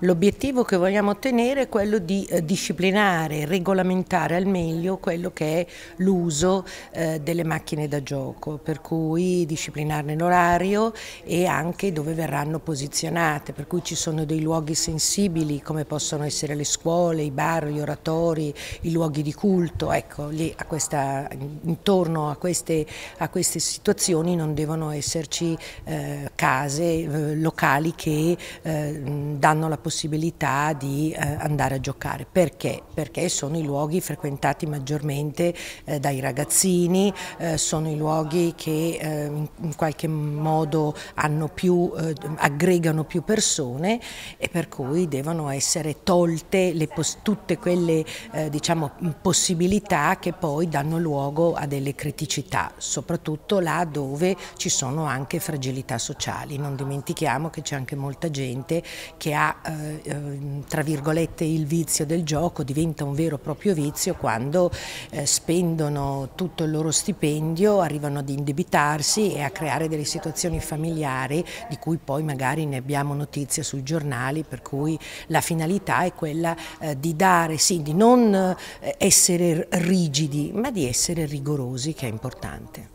L'obiettivo che vogliamo ottenere è quello di eh, disciplinare, regolamentare al meglio quello che è l'uso eh, delle macchine da gioco, per cui disciplinarne l'orario e anche dove verranno posizionate, per cui ci sono dei luoghi sensibili come possono essere le scuole, i bar, gli oratori, i luoghi di culto, ecco, lì a questa, intorno a queste, a queste, situazioni non devono esserci eh, case, locali che danno hanno la possibilità di eh, andare a giocare. Perché? Perché sono i luoghi frequentati maggiormente eh, dai ragazzini, eh, sono i luoghi che eh, in qualche modo hanno più, eh, aggregano più persone e per cui devono essere tolte tutte quelle eh, diciamo, possibilità che poi danno luogo a delle criticità, soprattutto là dove ci sono anche fragilità sociali. Non dimentichiamo che c'è anche molta gente che ha eh, ehm, tra virgolette il vizio del gioco diventa un vero e proprio vizio quando eh, spendono tutto il loro stipendio, arrivano ad indebitarsi e a creare delle situazioni familiari di cui poi magari ne abbiamo notizia sui giornali, per cui la finalità è quella eh, di dare, sì, di non eh, essere rigidi, ma di essere rigorosi, che è importante.